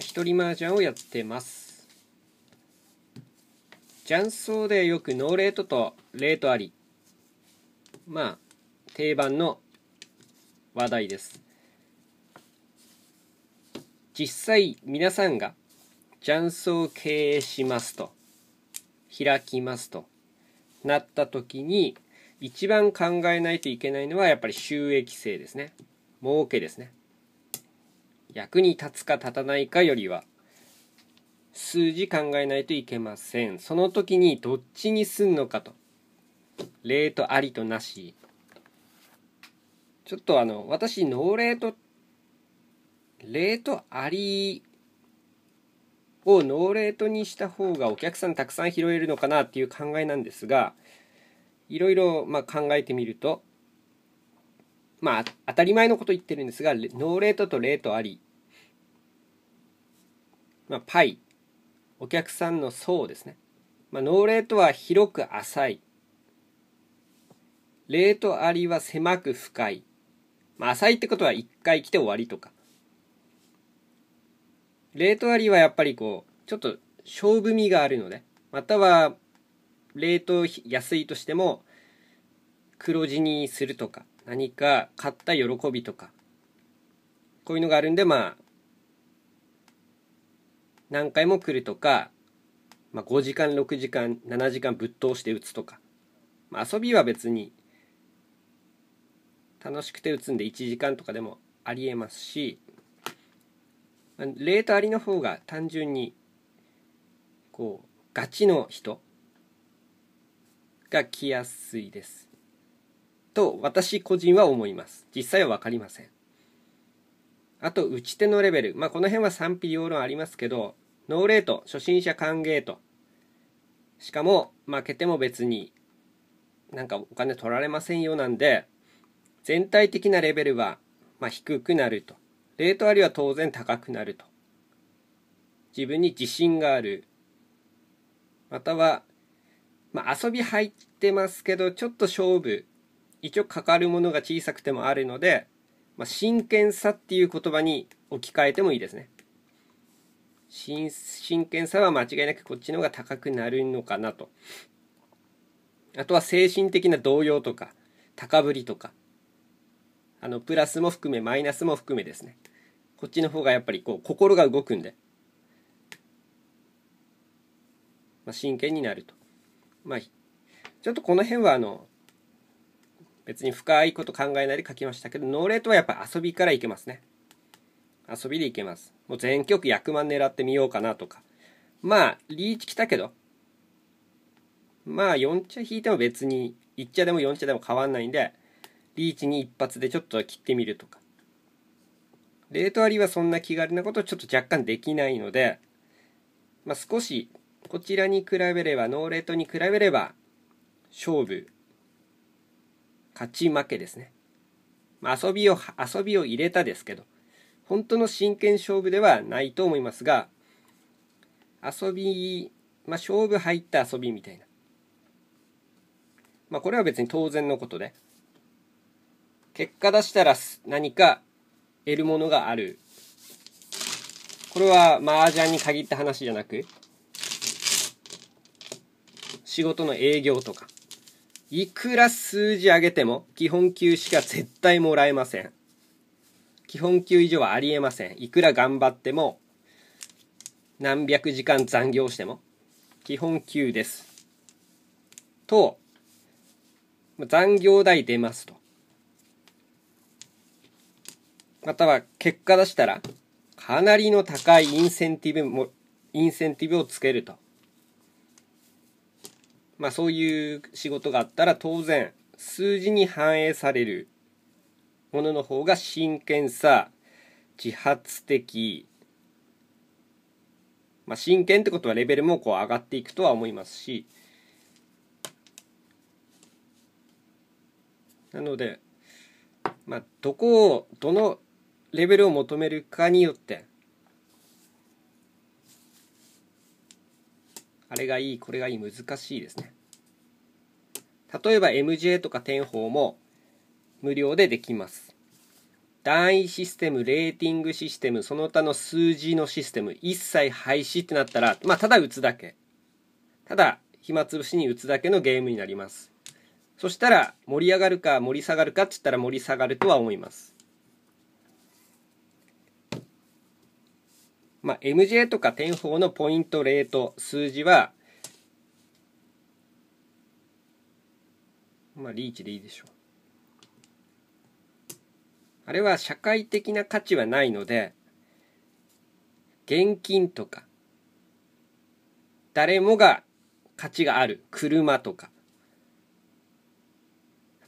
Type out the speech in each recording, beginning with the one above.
一人麻雀をやってます雀荘でよくノーレートとレートありまあ定番の話題です実際皆さんが雀荘を経営しますと開きますとなった時に一番考えないといけないのはやっぱり収益性ですね儲けですね役に立つか立たないかよりは数字考えないといけませんその時にどっちにすんのかとレートありとなしちょっとあの私ノーレートレートありをノーレートにした方がお客さんたくさん拾えるのかなっていう考えなんですがいろいろま考えてみるとまあ当たり前のこと言ってるんですがノーレートとレートありまあ、パイお客さんの層ですね、まあ、レーとは広く浅いーとありは狭く深い、まあ、浅いってことは一回来て終わりとかーとありはやっぱりこうちょっと勝負味があるのでまたはート安いとしても黒字にするとか何か買った喜びとかこういうのがあるんでまあ何回も来るとか、まあ、5時間6時間7時間ぶっ通して打つとか、まあ、遊びは別に楽しくて打つんで1時間とかでもありえますし、まあ、レートありの方が単純にこうガチの人が来やすいですと私個人は思います実際は分かりませんあと打ち手のレベル、まあ、この辺は賛否両論ありますけどノーレート初心者歓迎としかも負けても別になんかお金取られませんよなんで全体的なレベルはま低くなるとレートあいは当然高くなると自分に自信があるまたは、まあ、遊び入ってますけどちょっと勝負一応かかるものが小さくてもあるのでまあ、真剣さっていう言葉に置き換えてもいいですね。真真剣さは間違いなくこっちの方が高くなるのかなと。あとは精神的な動揺とか、高ぶりとか、あの、プラスも含め、マイナスも含めですね。こっちの方がやっぱりこう、心が動くんで、まあ、真剣になると。まあ、ちょっとこの辺はあの、別に深いこと考えないで書きましたけど、ノーレートはやっぱ遊びからいけますね。遊びでいけます。もう全曲役満狙ってみようかなとか。まあ、リーチ来たけど、まあ4茶引いても別に1茶でも4茶でも変わんないんで、リーチに一発でちょっと切ってみるとか。レート割りはそんな気軽なことちょっと若干できないので、まあ、少しこちらに比べれば、ノーレートに比べれば、勝負勝ち負けですね。まあ、遊びを、遊びを入れたですけど、本当の真剣勝負ではないと思いますが、遊び、まあ、勝負入った遊びみたいな。まあ、これは別に当然のことで、結果出したら何か得るものがある。これは麻雀に限った話じゃなく、仕事の営業とか、いくら数字上げても基本給しか絶対もらえません基本給以上はありえませんいくら頑張っても何百時間残業しても基本給ですと残業代出ますとまたは結果出したらかなりの高いインセンティブもインセンティブをつけるとまあ、そういう仕事があったら当然数字に反映されるものの方が真剣さ自発的、まあ、真剣ってことはレベルもこう上がっていくとは思いますしなので、まあ、どこをどのレベルを求めるかによってあれがいいこれがいい難しいですね例えば MJ とか天保も無料でできます段位システムレーティングシステムその他の数字のシステム一切廃止ってなったらまあただ打つだけただ暇つぶしに打つだけのゲームになりますそしたら盛り上がるか盛り下がるかっつったら盛り下がるとは思いますまあ、MJ とか天保のポイント、レート、数字は、まあ、リーチでいいでしょう。あれは社会的な価値はないので、現金とか、誰もが価値がある車とか、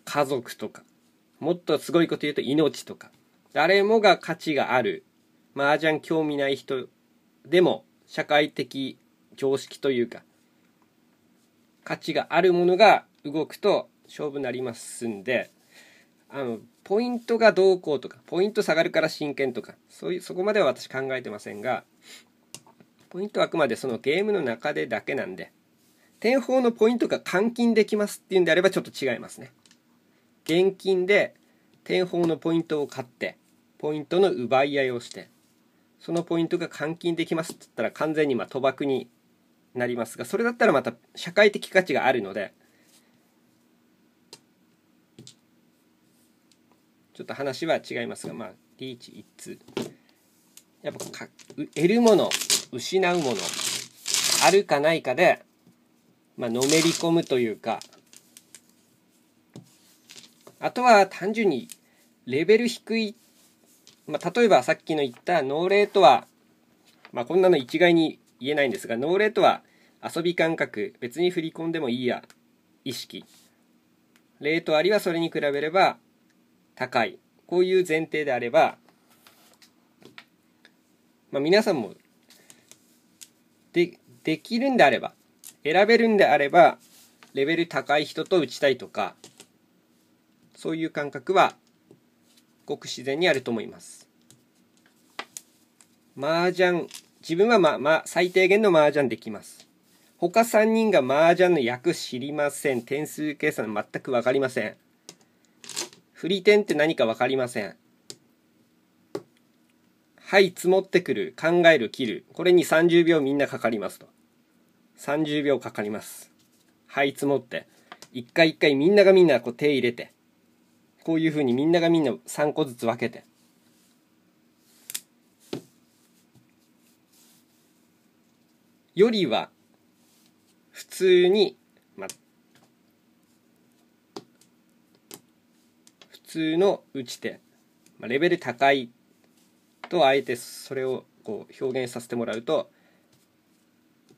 家族とか、もっとすごいこと言うと命とか、誰もが価値がある麻雀興味ない人でも社会的常識というか価値があるものが動くと勝負になりますんであのポイントがどうこうとかポイント下がるから真剣とかそういうそこまでは私考えてませんがポイントはあくまでそのゲームの中でだけなんで天方のポイントが換金できますっていうんであればちょっと違いますね現金で天保のポイントを買ってポイントの奪い合いをしてそのポイントが換金できますって言ったら完全にま賭博になりますがそれだったらまた社会的価値があるのでちょっと話は違いますがまあリーチ一通やっぱか得るもの失うものあるかないかで、まあのめり込むというかあとは単純にレベル低いまあ、例えばさっきの言った脳霊とは、まあ、こんなの一概に言えないんですが脳霊とは遊び感覚別に振り込んでもいいや意識霊とありはそれに比べれば高いこういう前提であれば、まあ、皆さんもでできるんであれば選べるんであればレベル高い人と打ちたいとかそういう感覚はごく自然にあると思います。麻雀、自分はまま最低限の麻雀できます。他3人が麻雀の役知りません。点数計算全く分かりません。振り点って何か分かりません。はい、積もってくる。考える、切る。これに30秒みんなかかりますと。30秒かかります。はい、積もって。一回一回みんながみんなこう手入れて。こういうふうにみんながみんな3個ずつ分けて。よりは普通に、ま、普通の打ち手、ま、レベル高いとあえてそれをこう表現させてもらうと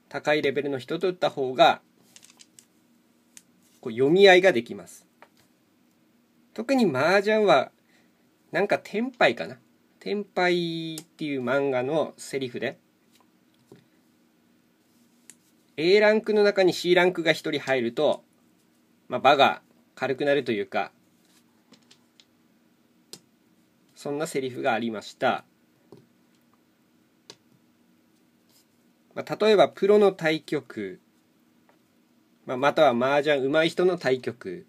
高いレベルの人と打った方がこう読み合いができます。特に麻雀はなんか「天杯」かな「天杯」っていう漫画のセリフで A ランクの中に C ランクが1人入ると、まあ、場が軽くなるというかそんなセリフがありました、まあ、例えばプロの対局、まあ、または麻雀上手い人の対局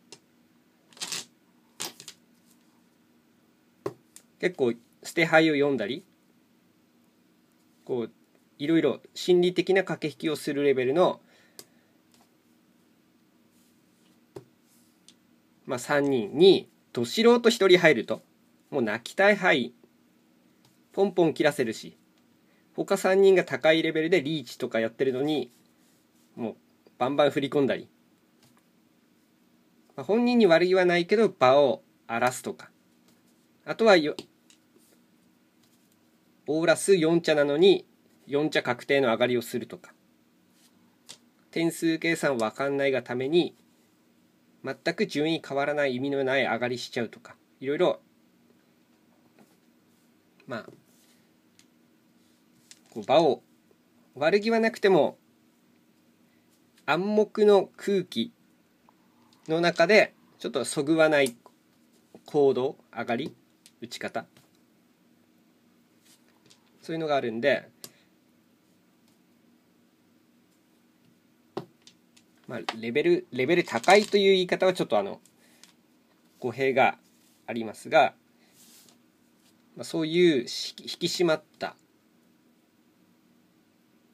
結構捨て牌を読んだりこういろいろ心理的な駆け引きをするレベルの、まあ、3人にど素人1人入るともう泣きたい範囲ポンポン切らせるし他3人が高いレベルでリーチとかやってるのにもうバンバン振り込んだり、まあ、本人に悪いはないけど場を荒らすとかあとはオーラス4茶なのに4茶確定の上がりをするとか点数計算分かんないがために全く順位変わらない意味のない上がりしちゃうとかいろいろまあこう場を悪気はなくても暗黙の空気の中でちょっとそぐわない行動上がり打ち方そういうのがあるんでまあ、レベル、レベル高いという言い方はちょっとあの、語弊がありますが、まあ、そういう引き締まった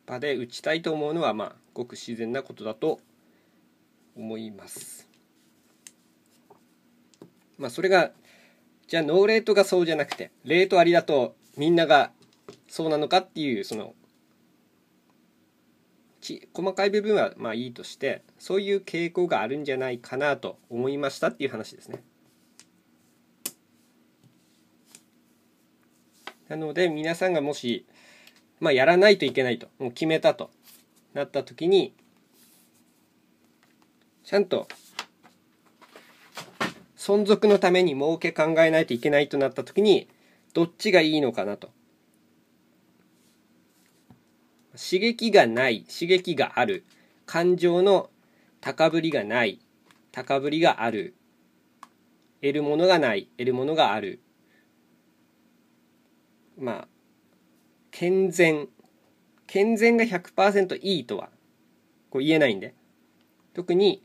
場で打ちたいと思うのは、まあ、ごく自然なことだと思います。まあ、それが、じゃあ、ノーレートがそうじゃなくて、レートありだとみんながそうなのかっていう、その、細かい部分はまあいいとしてそういう傾向があるんじゃないかなと思いましたっていう話ですね。なので皆さんがもし、まあ、やらないといけないともう決めたとなった時にちゃんと存続のために儲け考えないといけないとなった時にどっちがいいのかなと刺激がない刺激がある感情の高ぶりがない高ぶりがある得るものがない得るものがあるまあ健全健全が100%いいとはこう言えないんで特に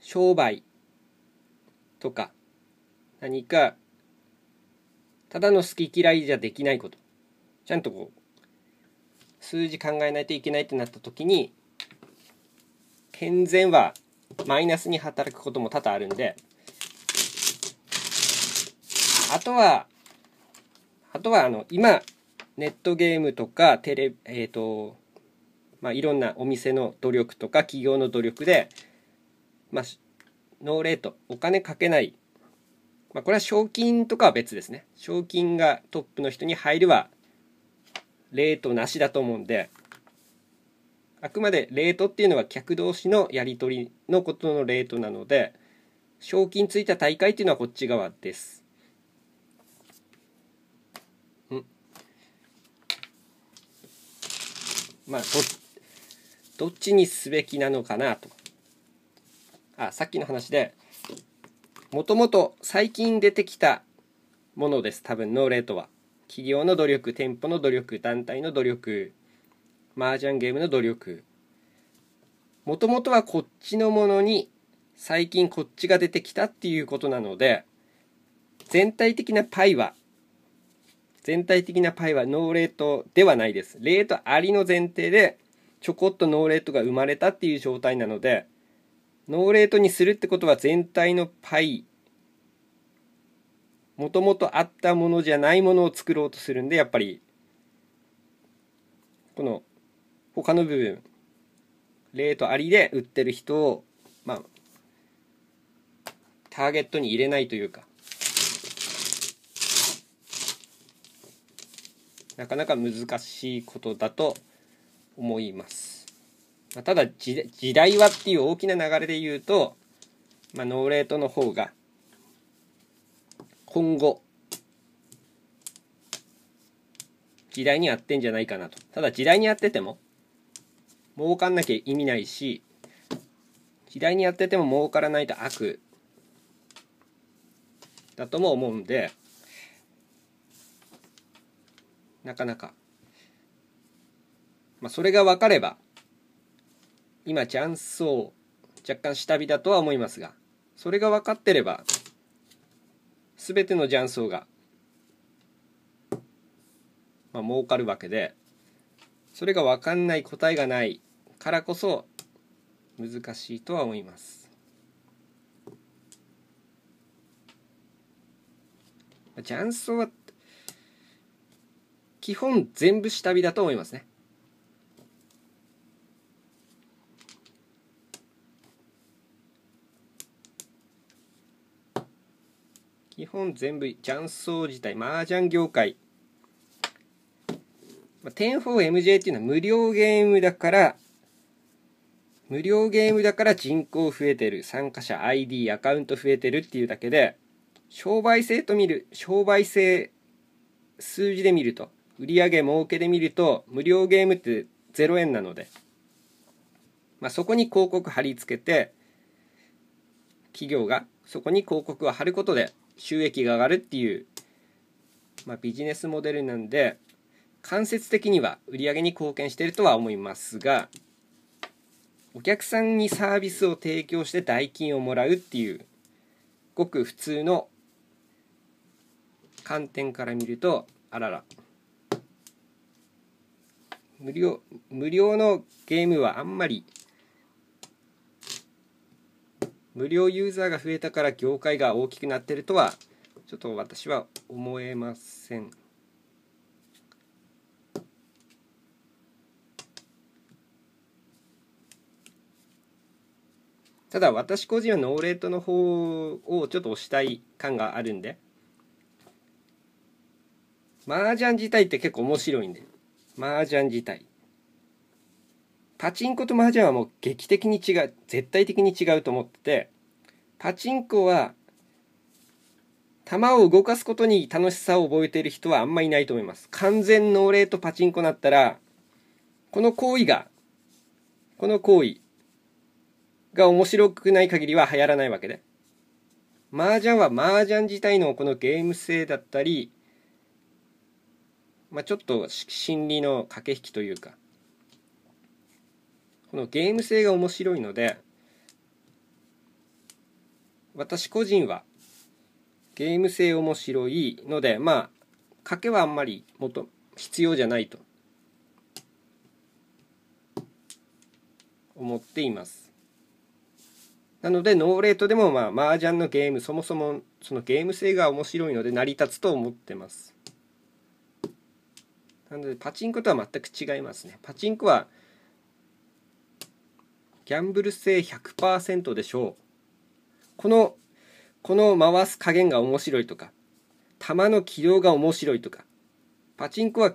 商売とか何かただの好き嫌いじゃできないことちゃんとこう数字考えないといけないってなった時に偏前はマイナスに働くことも多々あるんであとはあとはあの今ネットゲームとかテレえっ、ー、とまあいろんなお店の努力とか企業の努力でまあノーレートお金かけないまあこれは賞金とかは別ですね賞金がトップの人に入るはレートなしだと思うんであくまでレートっていうのは客同士のやり取りのことのレートなので賞金ついた大会っていうのはこっち側です。まあどっちにすべきなのかなと。あさっきの話でもともと最近出てきたものです多分ノーレートは。企業の努力店舗の努力団体の努力麻雀ゲームの努力もともとはこっちのものに最近こっちが出てきたっていうことなので全体的なパイは全体的なパイはノーレートではないですレートありの前提でちょこっとノーレートが生まれたっていう状態なのでノーレートにするってことは全体のパイもともとあったものじゃないものを作ろうとするんでやっぱりこの他の部分例とありで売ってる人をまあターゲットに入れないというかなかなか難しいことだと思います。ただ時代はっていう大きな流れで言うと、まあ、ノーレートの方が今後時代に合ってんじゃないかなとただ時代に合ってても儲かんなきゃ意味ないし時代に合ってても儲からないと悪だとも思うんでなかなか、まあ、それが分かれば今チャンスを若干下火だとは思いますがそれが分かってれば全ての雀荘が、まあ、儲かるわけでそれが分かんない答えがないからこそ難しいとは思います。雀荘は基本全部下火だと思いますね。基本全部雀荘自体麻雀業界1 0 4 m j っていうのは無料ゲームだから無料ゲームだから人口増えてる参加者 ID アカウント増えてるっていうだけで商売性と見る商売性数字で見ると売上儲けで見ると無料ゲームって0円なので、まあ、そこに広告貼り付けて企業がそこに広告を貼ることで収益が上がるっていう、まあ、ビジネスモデルなんで間接的には売り上げに貢献しているとは思いますがお客さんにサービスを提供して代金をもらうっていうごく普通の観点から見るとあらら無料無料のゲームはあんまり無料ユーザーが増えたから業界が大きくなってるとはちょっと私は思えません。ただ私個人はノーレートの方をちょっと押したい感があるんで麻雀自体って結構面白いんで麻雀自体パチンコと麻雀はもう劇的に違う絶対的に違うと思っててパチンコは球を動かすことに楽しさを覚えている人はあんまいないと思います完全のおとパチンコなったらこの行為がこの行為が面白くない限りは流行らないわけで麻雀は麻雀自体のこのゲーム性だったり、まあ、ちょっと心理の駆け引きというかこのゲーム性が面白いので私個人はゲーム性面白いのでまあ賭けはあんまりもと必要じゃないと思っていますなのでノーレートでもまあ麻雀のゲームそもそもそのゲーム性が面白いので成り立つと思ってますなのでパチンコとは全く違いますねパチンコはギャンブル性100%でしょうこのこの回す加減が面白いとか球の軌道が面白いとかパチンコは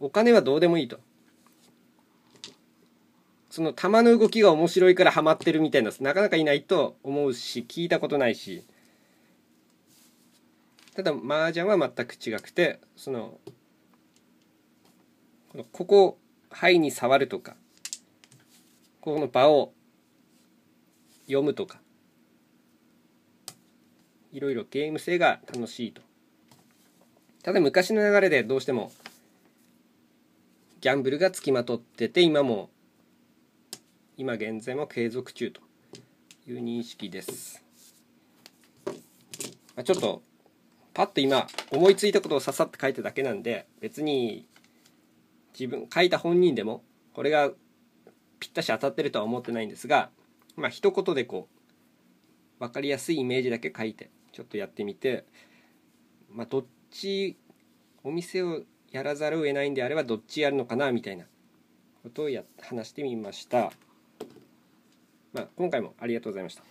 お金はどうでもいいとその球の動きが面白いからハマってるみたいななかなかいないと思うし聞いたことないしただ麻雀は全く違くてそのここ肺に触るとかこの場を読むとかいろいろゲーム性が楽しいとただ昔の流れでどうしてもギャンブルがつきまとってて今も今現在も継続中という認識です、まあ、ちょっとパッと今思いついたことをささっと書いただけなんで別に自分書いた本人でもこれがぴったし当たってるとは思ってないんですがまあ一言でこう分かりやすいイメージだけ書いてちょっとやってみてまあどっちお店をやらざるを得ないんであればどっちやるのかなみたいなことをや話してみました。まあ、今回もありがとうございました。